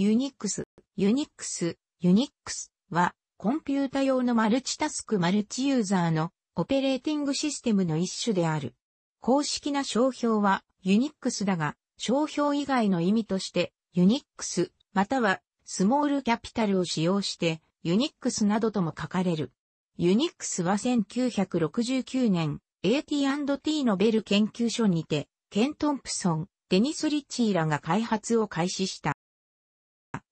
ユニックス、ユニックス、ユニックスは、コンピュータ用のマルチタスクマルチユーザーのオペレーティングシステムの一種である。公式な商標はユニックスだが、商標以外の意味としてユニックスまたはスモールキャピタルを使用してユニックスなどとも書かれる。ユニックスは1969年 AT&T のベル研究所にてケン・トンプソン、デニス・リッチーらが開発を開始した。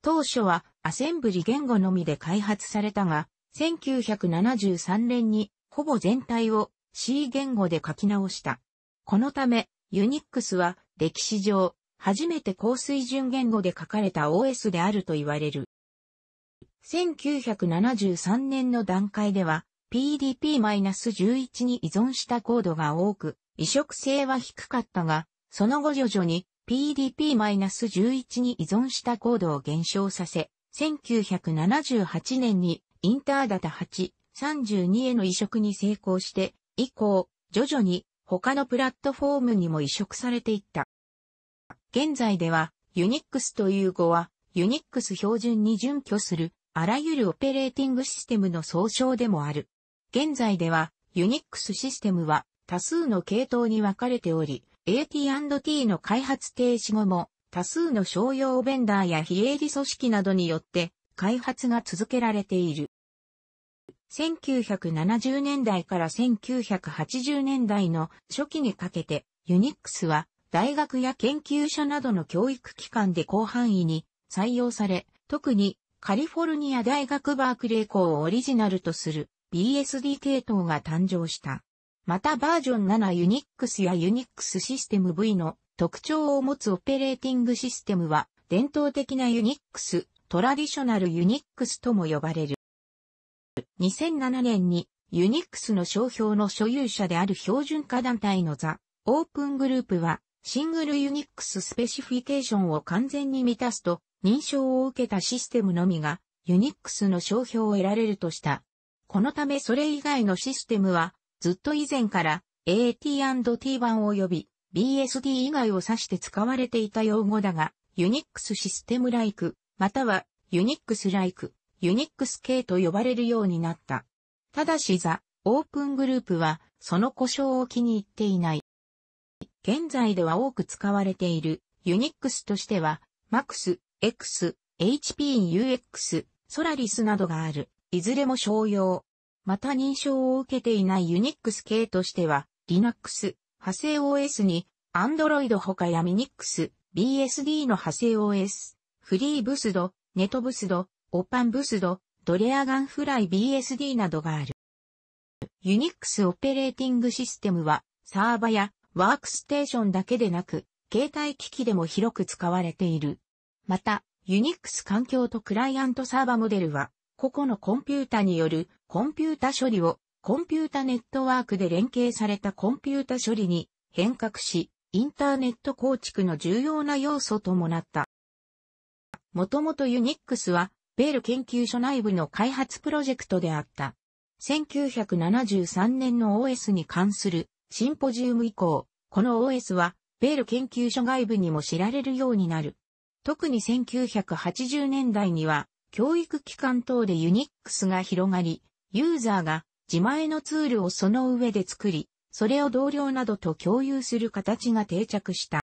当初はアセンブリ言語のみで開発されたが、1973年にほぼ全体を C 言語で書き直した。このため、ユニックスは歴史上、初めて高水準言語で書かれた OS であると言われる。1973年の段階では PDP-11 に依存したコードが多く、移植性は低かったが、その後徐々に PDP-11 に依存したコードを減少させ、1978年にインターダタ8、32への移植に成功して、以降、徐々に他のプラットフォームにも移植されていった。現在では、ユニックスという語は、ユニックス標準に準拠する、あらゆるオペレーティングシステムの総称でもある。現在では、ユニックスシステムは多数の系統に分かれており、AT&T の開発停止後も多数の商用ベンダーや非営利組織などによって開発が続けられている。1970年代から1980年代の初期にかけて、ユニックスは大学や研究所などの教育機関で広範囲に採用され、特にカリフォルニア大学バークレー校をオリジナルとする BSD 系統が誕生した。またバージョン7ニックスやユニックスシステム V の特徴を持つオペレーティングシステムは伝統的なユニックス、トラディショナルユニックスとも呼ばれる。2007年にユニックスの商標の所有者である標準化団体のザ・オープングループはシングルユニックススペシフィケーションを完全に満たすと認証を受けたシステムのみがユニックスの商標を得られるとした。このためそれ以外のシステムはずっと以前から AT&T 版及び BSD 以外を指して使われていた用語だが、ユニックスシステムライク、またはユニックスライク、ユニックス系と呼ばれるようになった。ただしザ・オープングループは、その故障を気に入っていない。現在では多く使われているユニックスとしては、MAX、X、HPUX、ソラリスなどがある。いずれも商用、また認証を受けていない Unix 系としては、Linux、派生 OS に、Android 他や Minix、BSD の派生 OS、フリーブスド、ネトブスド、オパンブスド、ドレアガンフライ BSD などがある。Unix オペレーティングシステムは、サーバやワークステーションだけでなく、携帯機器でも広く使われている。また、Unix 環境とクライアントサーバモデルは、個々のコンピュータによるコンピュータ処理をコンピュータネットワークで連携されたコンピュータ処理に変革し、インターネット構築の重要な要素ともなった。もともとユニックスは、ベール研究所内部の開発プロジェクトであった。1973年の OS に関するシンポジウム以降、この OS は、ベール研究所外部にも知られるようになる。特に1980年代には、教育機関等でユニックスが広がり、ユーザーが自前のツールをその上で作り、それを同僚などと共有する形が定着した。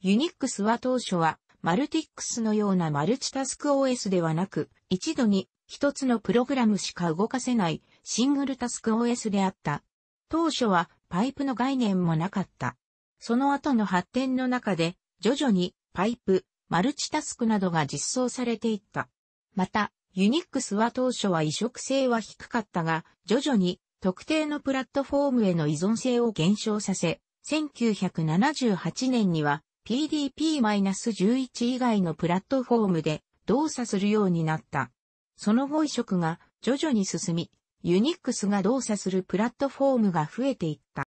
ユニックスは当初はマルティックスのようなマルチタスク OS ではなく、一度に一つのプログラムしか動かせないシングルタスク OS であった。当初はパイプの概念もなかった。その後の発展の中で、徐々にパイプ、マルチタスクなどが実装されていった。また、ユニックスは当初は移植性は低かったが、徐々に特定のプラットフォームへの依存性を減少させ、1978年には PDP-11 以外のプラットフォームで動作するようになった。その後移植が徐々に進み、ユニックスが動作するプラットフォームが増えていった。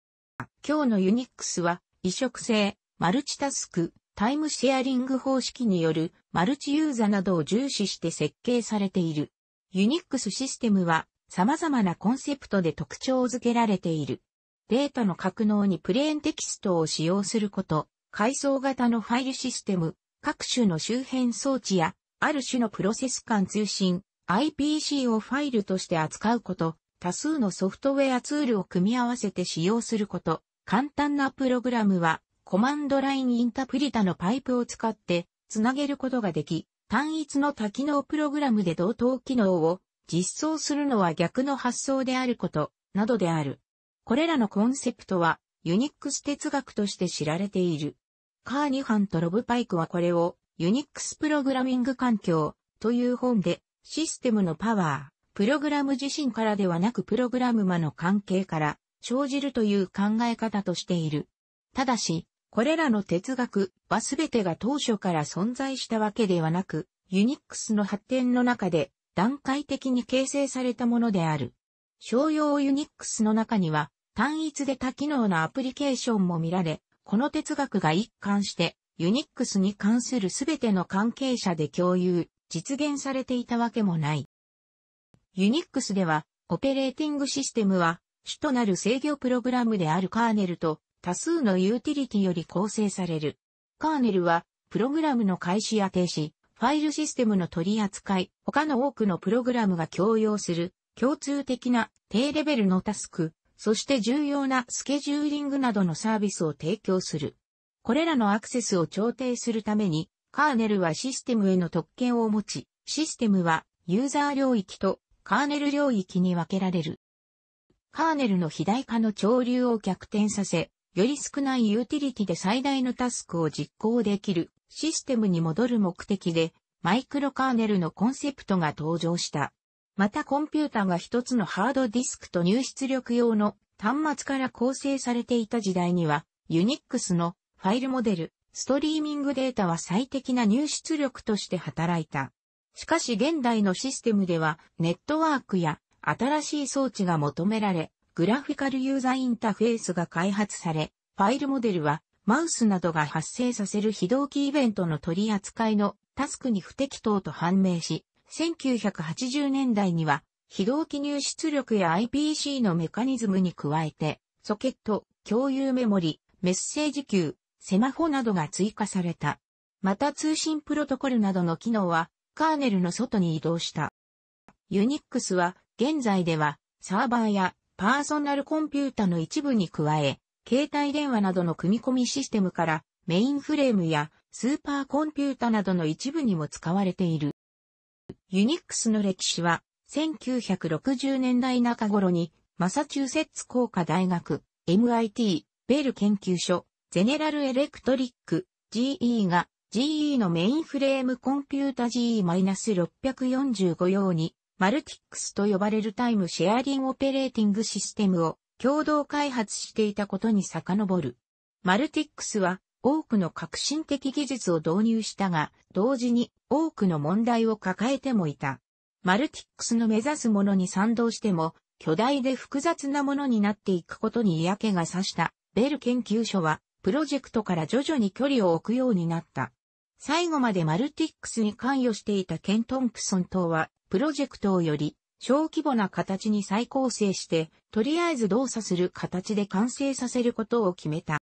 今日のユニックスは移植性、マルチタスク、タイムシェアリング方式によるマルチユーザなどを重視して設計されている。ユニックスシステムは様々なコンセプトで特徴づけられている。データの格納にプレーンテキストを使用すること、階層型のファイルシステム、各種の周辺装置や、ある種のプロセス間通信、IPC をファイルとして扱うこと、多数のソフトウェアツールを組み合わせて使用すること、簡単なプログラムは、コマンドラインインタプリタのパイプを使って、つなげることができ、単一の多機能プログラムで同等機能を実装するのは逆の発想であること、などである。これらのコンセプトは、ユニックス哲学として知られている。カーニハンとロブパイクはこれを、ユニックスプログラミング環境という本で、システムのパワー、プログラム自身からではなくプログラム間の関係から生じるという考え方としている。ただし、これらの哲学はすべてが当初から存在したわけではなく、ユニックスの発展の中で段階的に形成されたものである。商用ユニックスの中には単一で多機能なアプリケーションも見られ、この哲学が一貫してユニックスに関するすべての関係者で共有、実現されていたわけもない。ユニックスでは、オペレーティングシステムは、主となる制御プログラムであるカーネルと、多数のユーティリティより構成される。カーネルは、プログラムの開始や停止、ファイルシステムの取り扱い、他の多くのプログラムが共用する、共通的な低レベルのタスク、そして重要なスケジューリングなどのサービスを提供する。これらのアクセスを調停するために、カーネルはシステムへの特権を持ち、システムはユーザー領域とカーネル領域に分けられる。カーネルの肥大化の潮流を逆転させ、より少ないユーティリティで最大のタスクを実行できるシステムに戻る目的で、マイクロカーネルのコンセプトが登場した。またコンピュータが一つのハードディスクと入出力用の端末から構成されていた時代には、ユニックスのファイルモデル、ストリーミングデータは最適な入出力として働いた。しかし現代のシステムでは、ネットワークや新しい装置が求められ、グラフィカルユーザーインターフェースが開発され、ファイルモデルはマウスなどが発生させる非同期イベントの取り扱いのタスクに不適当と判明し、1980年代には非同期入出力や IPC のメカニズムに加えて、ソケット、共有メモリ、メッセージ級、セマホなどが追加された。また通信プロトコルなどの機能は、カーネルの外に移動した。ユニックスは、現在では、サーバーやパーソナルコンピュータの一部に加え、携帯電話などの組み込みシステムからメインフレームやスーパーコンピュータなどの一部にも使われている。ユニックスの歴史は1960年代中頃にマサチューセッツ工科大学 MIT ベル研究所ゼネラルエレクトリック GE が GE のメインフレームコンピュータ GE-645 用にマルティックスと呼ばれるタイムシェアリンオペレーティングシステムを共同開発していたことに遡る。マルティックスは多くの革新的技術を導入したが、同時に多くの問題を抱えてもいた。マルティックスの目指すものに賛同しても、巨大で複雑なものになっていくことに嫌気がさした、ベル研究所は、プロジェクトから徐々に距離を置くようになった。最後までマルティックスに関与していたケン・トンプソン等は、プロジェクトをより小規模な形に再構成して、とりあえず動作する形で完成させることを決めた。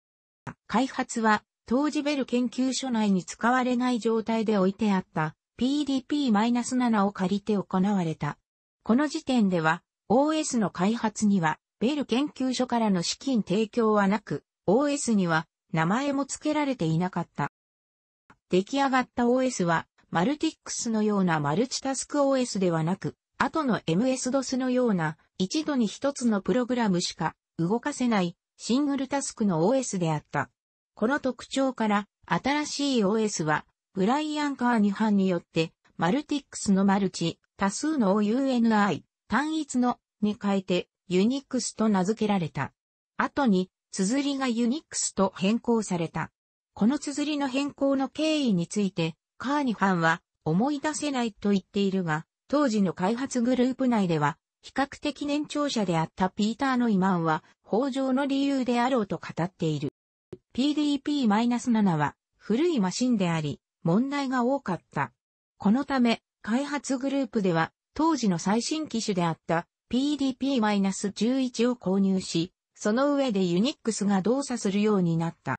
開発は、当時ベル研究所内に使われない状態で置いてあった PDP-7 を借りて行われた。この時点では OS の開発にはベル研究所からの資金提供はなく OS には名前も付けられていなかった。出来上がった OS はマルティックスのようなマルチタスク OS ではなく、後の MS-DOS のような一度に一つのプログラムしか動かせないシングルタスクの OS であった。この特徴から新しい OS はブライアン・カーニハンによってマルティックスのマルチ、多数の u n i 単一のに変えてユニックスと名付けられた。後に、綴りがユニックスと変更された。この綴りの変更の経緯について、カーニファンは思い出せないと言っているが、当時の開発グループ内では、比較的年長者であったピーター・ノイマンは、法上の理由であろうと語っている。PDP-7 は、古いマシンであり、問題が多かった。このため、開発グループでは、当時の最新機種であった PDP-11 を購入し、その上でユニックスが動作するようになった。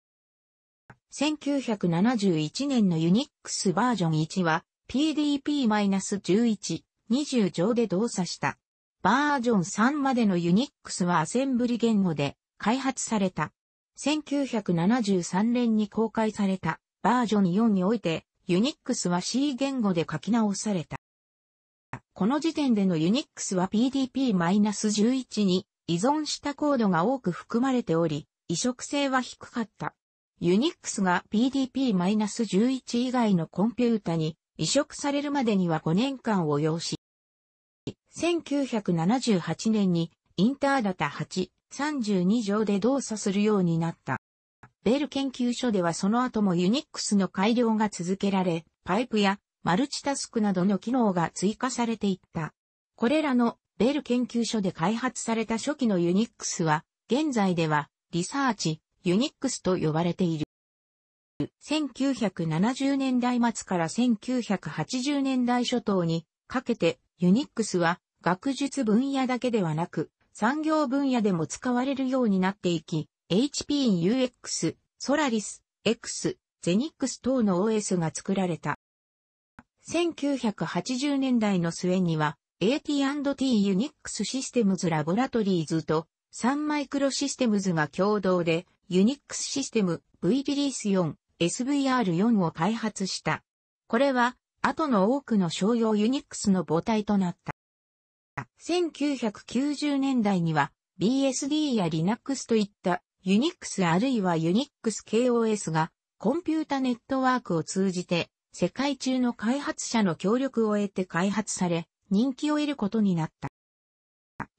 1971年のユニックスバージョン1は PDP-11、20上で動作した。バージョン3までのユニックスはアセンブリ言語で開発された。1973年に公開されたバージョン4においてユニックスは C 言語で書き直された。この時点でのユニックスは PDP-11 に依存したコードが多く含まれており、移植性は低かった。ユニックスが PDP-11 以外のコンピュータに移植されるまでには5年間を要し、1978年にインターダタ8、32条で動作するようになった。ベル研究所ではその後もユニックスの改良が続けられ、パイプやマルチタスクなどの機能が追加されていった。これらのベル研究所で開発された初期のユニックスは、現在ではリサーチ、ユニックスと呼ばれている。1970年代末から1980年代初頭にかけてユニックスは学術分野だけではなく産業分野でも使われるようになっていき HP UX、ソラリス、X、ゼニックス等の OS が作られた。1980年代の末には AT&T ユニックスシステムズラボラトリーズと3マイクロシステムズが共同で、ユニックスシステム V リリース4、SVR4 を開発した。これは、後の多くの商用ユニックスの母体となった。1990年代には BSD や Linux といったユニックスあるいはユニックス KOS がコンピュータネットワークを通じて世界中の開発者の協力を得て開発され人気を得ることになった。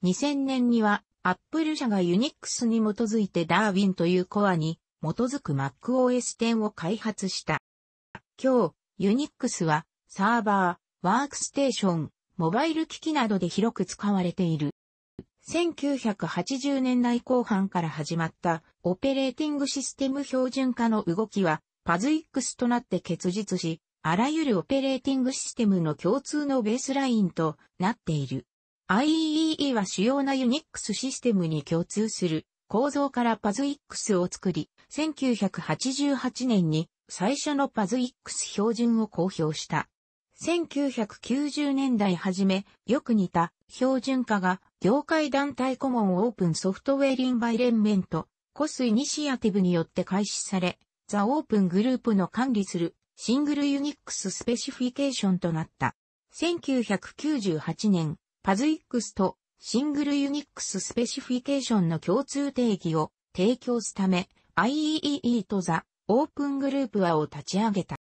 2000年にはアップル社がユニックスに基づいてダーウィンというコアに基づく MacOS 10を開発した。今日、ユニックスはサーバー、ワークステーション、モバイル機器などで広く使われている。1980年代後半から始まったオペレーティングシステム標準化の動きはパズイックスとなって結実し、あらゆるオペレーティングシステムの共通のベースラインとなっている。IEEE は主要な Unix システムに共通する構造から p a s x を作り、1988年に最初の p a s x 標準を公表した。1990年代初め、よく似た標準化が業界団体顧問オープンソフトウェアリンバイレンメント、コスイニシアティブによって開始され、ザ・オープングループの管理するシングルユニックススペシフィケーションとなった。1998年、パズイックスとシングルユニックススペシフィケーションの共通定義を提供すため IEEE とザ・オープングループはを立ち上げた。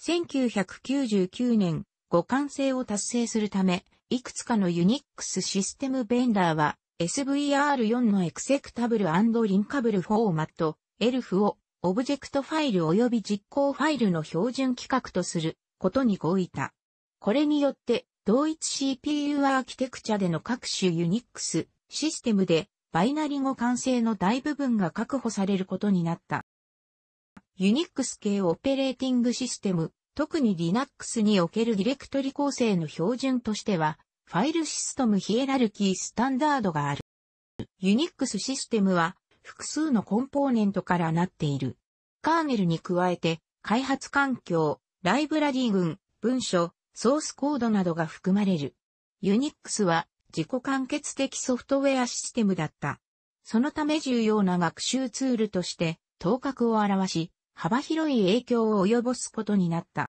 1999年、互換性を達成するため、いくつかのユニックスシステムベンダーは SVR4 のエクセクタブルリンカブルフォーマット、ELF をオブジェクトファイル及び実行ファイルの標準規格とすることに合意た。これによって同一 CPU アーキテクチャでの各種 Unix システムでバイナリ語完成の大部分が確保されることになった。ユニックス系オペレーティングシステム、特に Linux におけるディレクトリ構成の標準としては、ファイルシステムヒエラルキースタンダードがある。ユニックスシステムは複数のコンポーネントからなっている。カーネルに加えて、開発環境、ライブラリー群、文書、ソースコードなどが含まれる。ユニックスは自己完結的ソフトウェアシステムだった。そのため重要な学習ツールとして頭角を表し、幅広い影響を及ぼすことになった。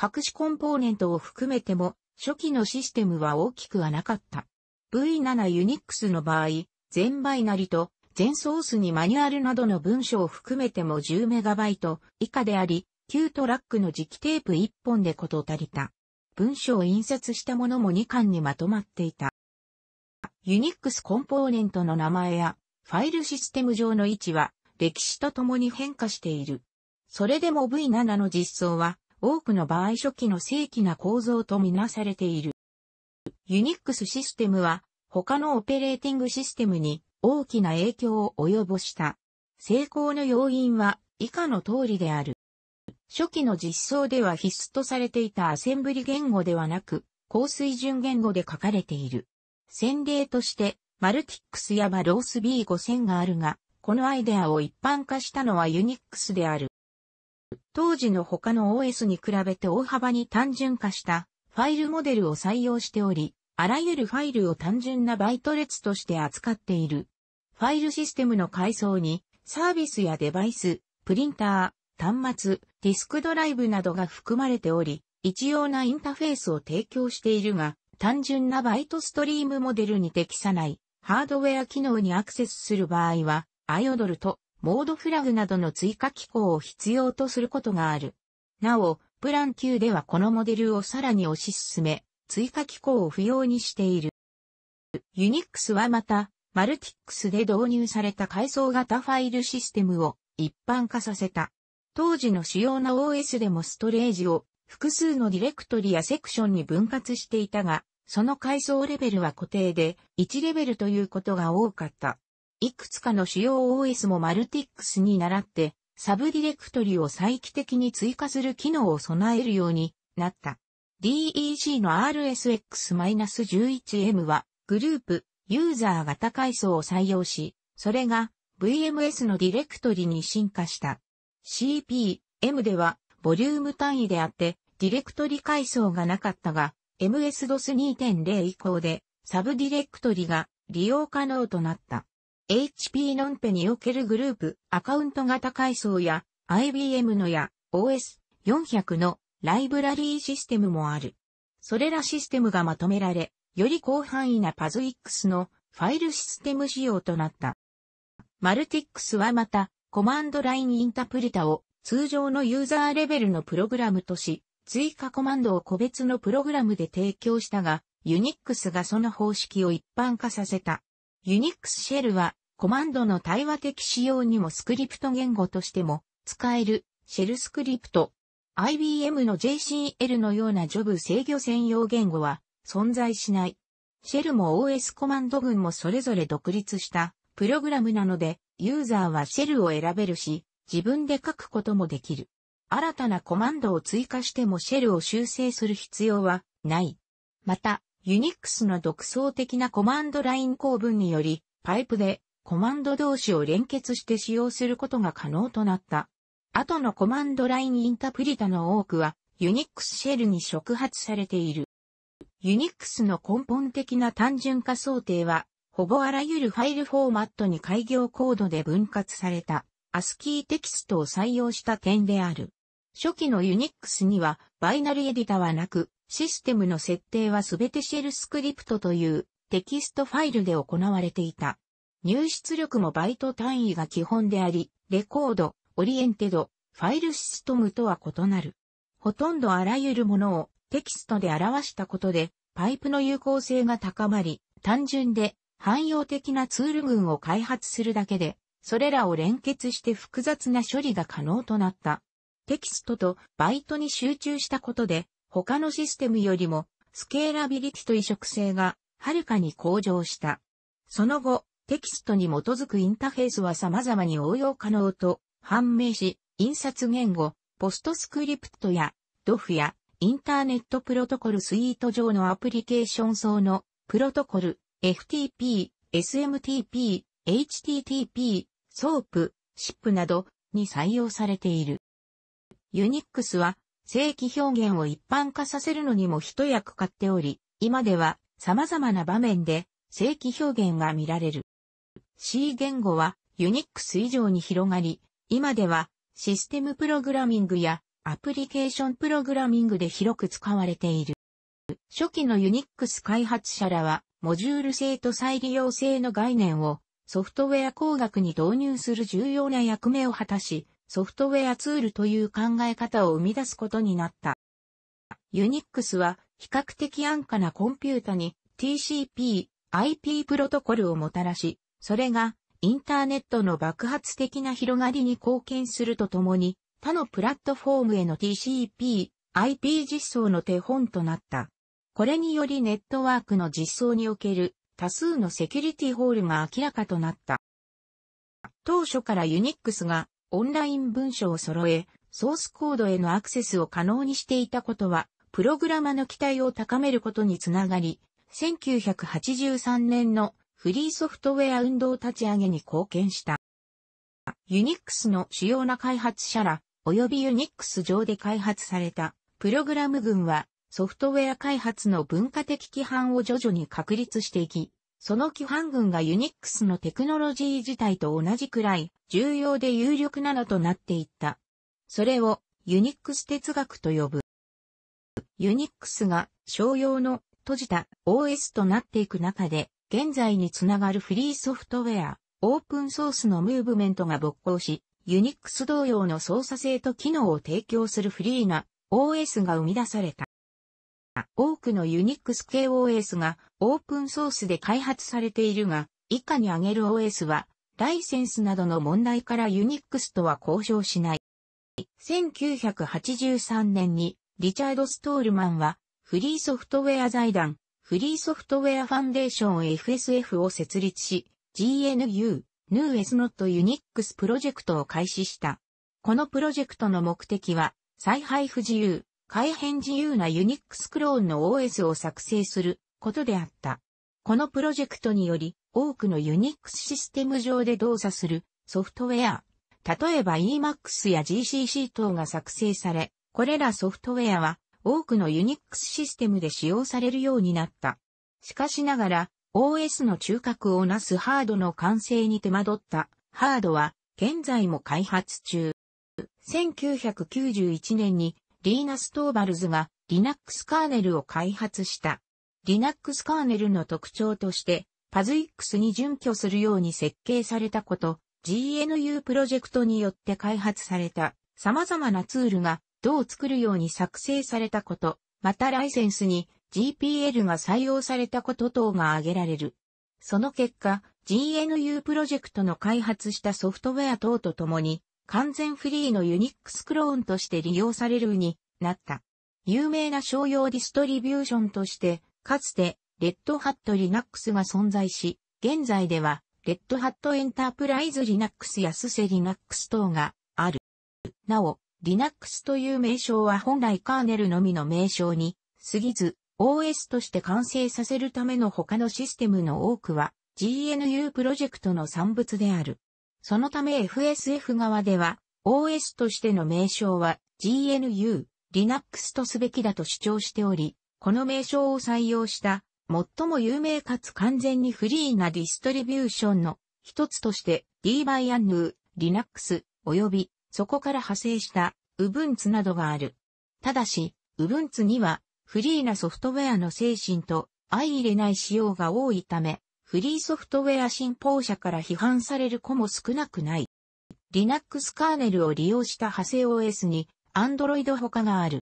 隠しコンポーネントを含めても、初期のシステムは大きくはなかった。V7 ニックスの場合、全バイナリと全ソースにマニュアルなどの文章を含めても 10MB 以下であり、旧トラックの磁気テープ1本でこと足りた。文章を印刷したものも2巻にまとまっていた。ユニックスコンポーネントの名前やファイルシステム上の位置は歴史とともに変化している。それでも V7 の実装は多くの場合初期の正規な構造とみなされている。ユニックスシステムは他のオペレーティングシステムに大きな影響を及ぼした。成功の要因は以下の通りである。初期の実装では必須とされていたアセンブリ言語ではなく、高水準言語で書かれている。先例として、マルティックスやバロース B5000 があるが、このアイデアを一般化したのはユニックスである。当時の他の OS に比べて大幅に単純化したファイルモデルを採用しており、あらゆるファイルを単純なバイト列として扱っている。ファイルシステムの階層にサービスやデバイス、プリンター、端末、ディスクドライブなどが含まれており、一様なインターフェースを提供しているが、単純なバイトストリームモデルに適さないハードウェア機能にアクセスする場合は、アイオドルとモードフラグなどの追加機構を必要とすることがある。なお、プラン級ではこのモデルをさらに推し進め、追加機構を不要にしている。ユニックスはまた、マルティックスで導入された階層型ファイルシステムを一般化させた。当時の主要な OS でもストレージを複数のディレクトリやセクションに分割していたが、その階層レベルは固定で1レベルということが多かった。いくつかの主要 OS もマルティックスに倣ってサブディレクトリを再帰的に追加する機能を備えるようになった。DEC の RSX-11M はグループ、ユーザー型階層を採用し、それが VMS のディレクトリに進化した。CP、M では、ボリューム単位であって、ディレクトリ階層がなかったが、MS-DOS 2.0以降で、サブディレクトリが利用可能となった。HP ノンペにおけるグループ、アカウント型階層や、IBM のや、OS400 のライブラリーシステムもある。それらシステムがまとめられ、より広範囲な PASX のファイルシステム仕様となった。マルティックスはまた、コマンドラインインタプリタを通常のユーザーレベルのプログラムとし、追加コマンドを個別のプログラムで提供したが、ユニックスがその方式を一般化させた。ユニックスシェルは、コマンドの対話的仕様にもスクリプト言語としても使えるシェルスクリプト。IBM の JCL のようなジョブ制御専用言語は存在しない。シェルも OS コマンド群もそれぞれ独立したプログラムなので、ユーザーはシェルを選べるし、自分で書くこともできる。新たなコマンドを追加してもシェルを修正する必要はない。また、ユニックスの独創的なコマンドライン構文により、パイプでコマンド同士を連結して使用することが可能となった。後のコマンドラインインタプリタの多くは、ユニックスシェルに触発されている。ユニックスの根本的な単純化想定は、ほぼあらゆるファイルフォーマットに開業コードで分割された、アスキーテキストを採用した点である。初期の Unix には、バイナリエディタはなく、システムの設定はすべてシェルスクリプトというテキストファイルで行われていた。入出力もバイト単位が基本であり、レコード、オリエンテド、ファイルシステムとは異なる。ほとんどあらゆるものをテキストで表したことで、パイプの有効性が高まり、単純で汎用的なツール群を開発するだけで、それらを連結して複雑な処理が可能となった。テキストとバイトに集中したことで、他のシステムよりもスケーラビリティと移植性がはるかに向上した。その後、テキストに基づくインターフェースは様々に応用可能と判明し、印刷言語、ポストスクリプトや、ドフや、インターネットプロトコルスイート上のアプリケーション層のプロトコル、FTP、SMTP、HTTP、SOAP、SIP などに採用されている。ユニックスは正規表現を一般化させるのにも一役買っており、今では様々な場面で正規表現が見られる。C 言語はユニックス以上に広がり、今ではシステムプログラミングやアプリケーションプログラミングで広く使われている。初期のユニックス開発者らは、モジュール性と再利用性の概念をソフトウェア工学に導入する重要な役目を果たし、ソフトウェアツールという考え方を生み出すことになった。ユニックスは比較的安価なコンピュータに TCP、IP プロトコルをもたらし、それがインターネットの爆発的な広がりに貢献するとともに、他のプラットフォームへの TCP、IP 実装の手本となった。これによりネットワークの実装における多数のセキュリティホールが明らかとなった。当初からユニックスがオンライン文書を揃え、ソースコードへのアクセスを可能にしていたことは、プログラマの期待を高めることにつながり、1983年のフリーソフトウェア運動立ち上げに貢献した。ユニックスの主要な開発者ら、及びユニックス上で開発されたプログラム群はソフトウェア開発の文化的規範を徐々に確立していき、その規範群がユニックスのテクノロジー自体と同じくらい重要で有力なのとなっていった。それをユニックス哲学と呼ぶ。ユニックスが商用の閉じた OS となっていく中で、現在につながるフリーソフトウェア、オープンソースのムーブメントが勃興し、ユニックス同様の操作性と機能を提供するフリーな OS が生み出された。多くのユニックス系 OS がオープンソースで開発されているが、以下に挙げる OS は、ライセンスなどの問題からユニックスとは交渉しない。1983年にリチャード・ストールマンはフリーソフトウェア財団フリーソフトウェアファンデーション FSF を設立し GNU New s not Unix プロジェクトを開始した。このプロジェクトの目的は再配布自由改変自由なユニックスクローンの OS を作成することであった。このプロジェクトにより、多くのユニックスシステム上で動作するソフトウェア、例えば Emacs や GCC 等が作成され、これらソフトウェアは多くのユニックスシステムで使用されるようになった。しかしながら、OS の中核をなすハードの完成に手間取ったハードは現在も開発中。1991年にリーナ・ストーバルズが Linux カーネルを開発した。Linux カーネルの特徴として、p a s x に準拠するように設計されたこと、GNU プロジェクトによって開発された様々なツールがどう作るように作成されたこと、またライセンスに GPL が採用されたこと等が挙げられる。その結果、GNU プロジェクトの開発したソフトウェア等とともに完全フリーのユニックスクローンとして利用されるになった。有名な商用ディストリビューションとして、かつて、レッドハットリナックスが存在し、現在では、レッドハットエンタープライズリナックスやスセリナックス等がある。なお、Linux という名称は本来カーネルのみの名称に過ぎず、OS として完成させるための他のシステムの多くは、GNU プロジェクトの産物である。そのため FSF 側では OS としての名称は GNU、Linux とすべきだと主張しており、この名称を採用した最も有名かつ完全にフリーなディストリビューションの一つとして d b y a n u Linux 及びそこから派生した Ubuntu などがある。ただし、Ubuntu にはフリーなソフトウェアの精神と相入れない仕様が多いため、フリーソフトウェア信奉者から批判される子も少なくない。Linux カーネルを利用した派生 OS に Android 他がある。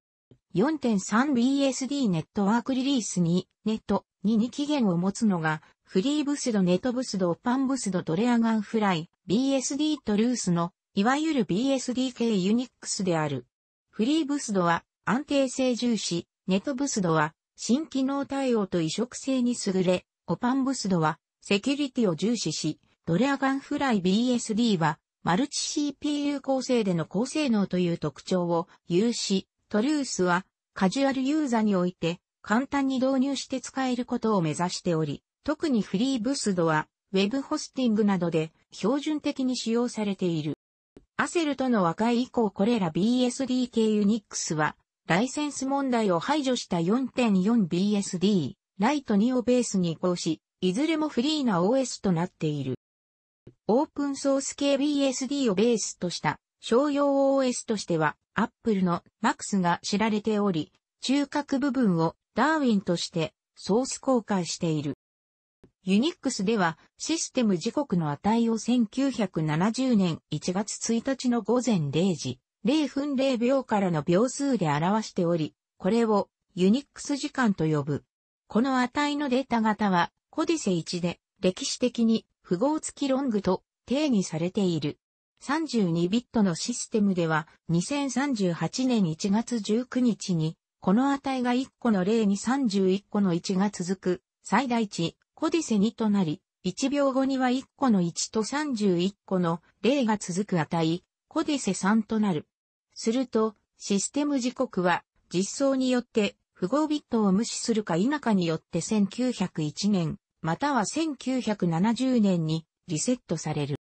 4.3BSD ネットワークリリースにネット2に期限を持つのがフリーブスドネットブスドパンブスドドレアガンフライ BSD トルースのいわゆる BSD 系ユニックスである。フリーブスドは安定性重視、ネットブスドは新機能対応と移植性に優れ、オパンブスドはセキュリティを重視し、ドレアガンフライ BSD は、マルチ CPU 構成での高性能という特徴を有し、トルースは、カジュアルユーザーにおいて、簡単に導入して使えることを目指しており、特にフリーブスドは、ウェブホスティングなどで標準的に使用されている。アセルとの和解以降これら BSD 系ユニックスは、ライセンス問題を排除した 4.4BSD、ライト2をベースに移行し、いずれもフリーな OS となっている。オープンソース系 BSD をベースとした商用 OS としては Apple の Max が知られており、中核部分をダーウィンとしてソース公開している。ユニックスではシステム時刻の値を1970年1月1日の午前0時0分0秒からの秒数で表しており、これをユニックス時間と呼ぶ。この値のデータ型はコディセ1で歴史的に符号付きロングと定義されている。32ビットのシステムでは2038年1月19日にこの値が1個の例に31個の1が続く最大値コディセ2となり1秒後には1個の1と31個の例が続く値コディセ3となる。するとシステム時刻は実装によって符号ビットを無視するか否かによって1901年または1970年にリセットされる。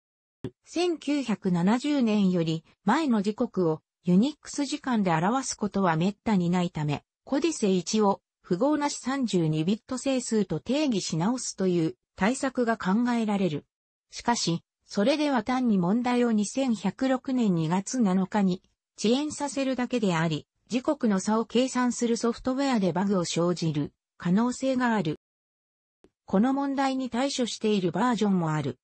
1970年より前の時刻をユニックス時間で表すことは滅多にないため、コディセ1を符号なし32ビット整数と定義し直すという対策が考えられる。しかし、それでは単に問題を2106年2月7日に遅延させるだけであり、時刻の差を計算するソフトウェアでバグを生じる可能性がある。この問題に対処しているバージョンもある。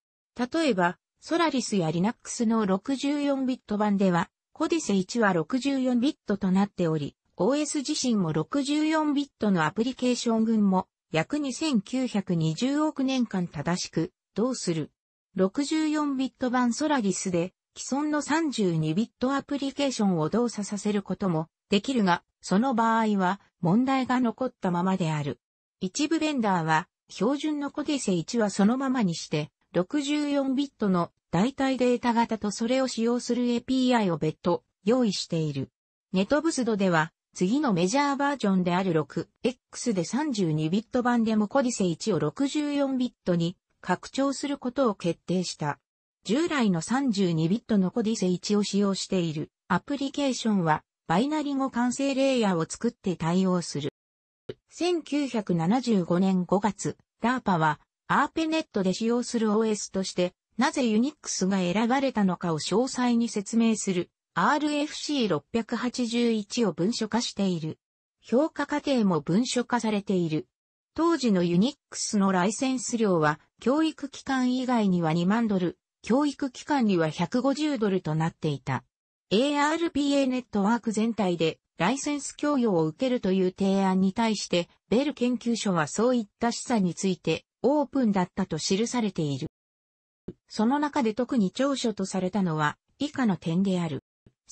例えば、ソラリスや Linux の6 4ビット版では、コディセ1は6 4ビットとなっており、OS 自身も6 4ビットのアプリケーション群も約2920億年間正しく、どうする6 4ビット版ソラリスで既存の3 2ビットアプリケーションを動作させることもできるが、その場合は問題が残ったままである。一部ベンダーは標準のコディセ1はそのままにして、64ビットの代替データ型とそれを使用する API を別途用意している。ネトブスドでは、次のメジャーバージョンである 6X で32ビット版でもコディセ1を64ビットに拡張することを決定した。従来の32ビットのコディセ1を使用しているアプリケーションはバイナリ語完成レイヤーを作って対応する。1975年5月、ダーパは、アーペネットで使用する OS として、なぜユニックスが選ばれたのかを詳細に説明する RFC681 を文書化している。評価過程も文書化されている。当時のユニックスのライセンス料は、教育機関以外には2万ドル、教育機関には150ドルとなっていた。ARPA ネットワーク全体でライセンス供与を受けるという提案に対して、ベル研究所はそういった示唆についてオープンだったと記されている。その中で特に長所とされたのは以下の点である。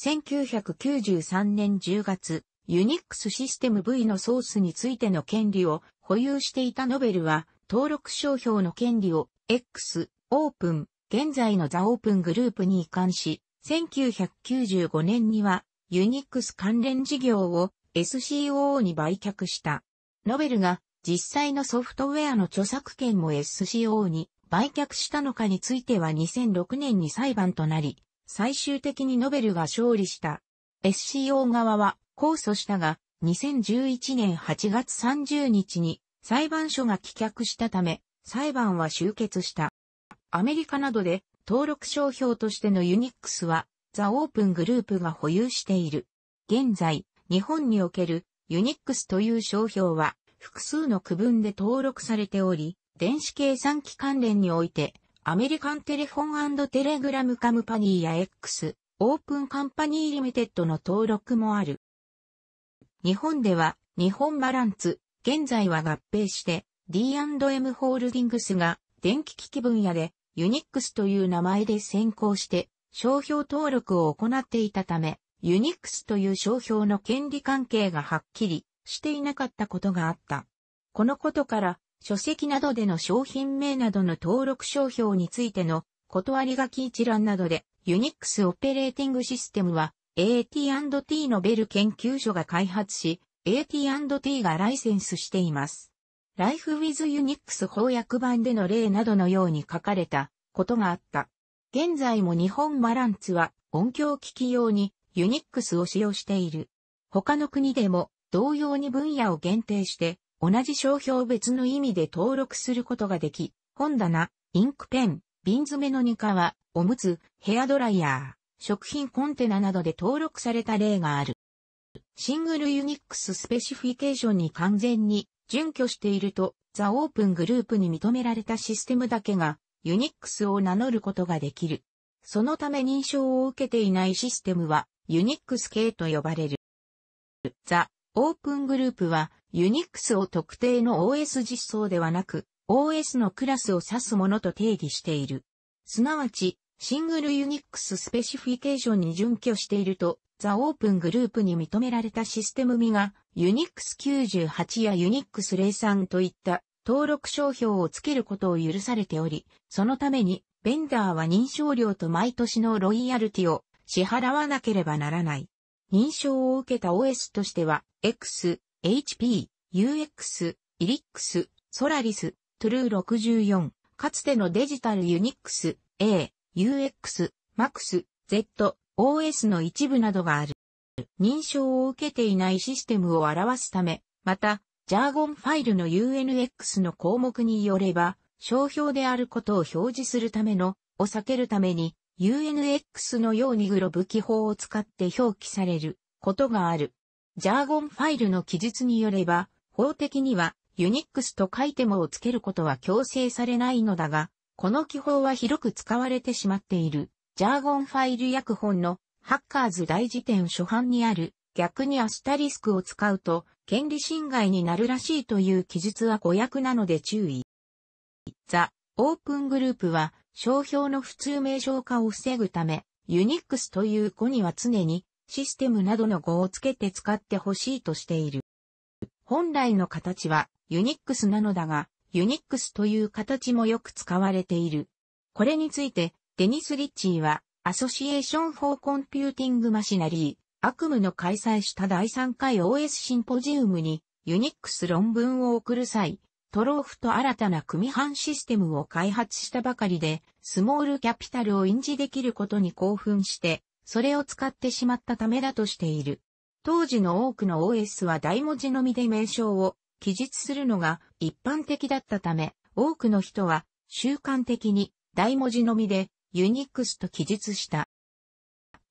1993年10月、ユニックスシステム V のソースについての権利を保有していたノベルは、登録商標の権利を X、オープン、現在のザオープングループに移管し、1995年にはユニックス関連事業を s c o に売却した。ノベルが実際のソフトウェアの著作権も SCOO に売却したのかについては2006年に裁判となり、最終的にノベルが勝利した。SCO 側は控訴したが、2011年8月30日に裁判所が棄却したため、裁判は終結した。アメリカなどで登録商標としてのユニックスは、ザ・オープングループが保有している。現在、日本におけるユニックスという商標は、複数の区分で登録されており、電子計算機関連において、アメリカンテレフォンテレグラムカムパニーや X、オープンカンパニーリミテッドの登録もある。日本では、日本バランツ、現在は合併して、D&M ホールディングスが、電気機器分野でユニックスという名前で先行して商標登録を行っていたため、ユニックスという商標の権利関係がはっきりしていなかったことがあった。このことから、書籍などでの商品名などの登録商標についての断り書き一覧などで、ユニックスオペレーティングシステムは AT&T のベル研究所が開発し、AT&T がライセンスしています。ライフウィズユニックス翻訳版での例などのように書かれたことがあった。現在も日本マランツは音響機器用にユニックスを使用している。他の国でも同様に分野を限定して同じ商標別の意味で登録することができ、本棚、インクペン、瓶詰めのニカは、おむつ、ヘアドライヤー、食品コンテナなどで登録された例がある。シングルユニックススペシフィケーションに完全に準拠していると、ザ・オープングループに認められたシステムだけが、ユニックスを名乗ることができる。そのため認証を受けていないシステムは、ユニックス系と呼ばれる。ザ・オープングループは、ユニックスを特定の OS 実装ではなく、OS のクラスを指すものと定義している。すなわち、シングルユニックススペシフィケーションに準拠していると、ザ・オープングループに認められたシステムみが、Unix98 や Unix03 といった登録商標を付けることを許されており、そのためにベンダーは認証料と毎年のロイヤルティを支払わなければならない。認証を受けた OS としては、X、HP、UX、ELIX、Solaris、True64、かつてのデジタルユニックス、A、UX、MAX、Z、OS の一部などがある。認証を受けていないシステムを表すため、また、ジャーゴンファイルの UNX の項目によれば、商標であることを表示するための、を避けるために、UNX のようにグロブ記法を使って表記されることがある。ジャーゴンファイルの記述によれば、法的には、ユニックスと書いてもをつけることは強制されないのだが、この記法は広く使われてしまっている。ジャーゴンファイル訳本のハッカーズ大辞典初版にある、逆にアスタリスクを使うと、権利侵害になるらしいという記述は誤訳なので注意。ザ・オープングループは、商標の普通名称化を防ぐため、ユニックスという語には常に、システムなどの語をつけて使ってほしいとしている。本来の形は、ユニックスなのだが、ユニックスという形もよく使われている。これについて、デニス・リッチーは、アソシエーション・フォー・コンピューティング・マシナリー、悪夢の開催した第3回 OS シンポジウムに、ユニックス論文を送る際、トローフと新たな組版システムを開発したばかりで、スモールキャピタルを印字できることに興奮して、それを使ってしまったためだとしている。当時の多くの OS は大文字のみで名称を記述するのが一般的だったため、多くの人は習慣的に大文字のみでユニックスと記述した。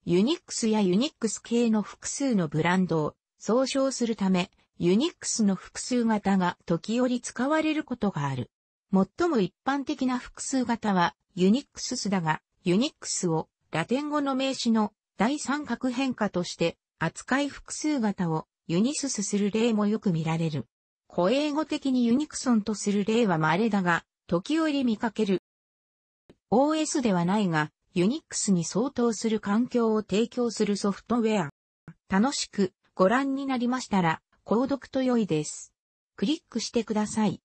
ユニックスやユニックス系の複数のブランドを総称するため、ユニックスの複数型が時折使われることがある。最も一般的な複数型はユニックススだが、ユニックスをラテン語の名詞の第三角変化として扱い複数型をユニススする例もよく見られる。古英語的にユニクソンとする例は稀だが、時折見かける OS ではないが、Unix に相当する環境を提供するソフトウェア。楽しくご覧になりましたら、購読と良いです。クリックしてください。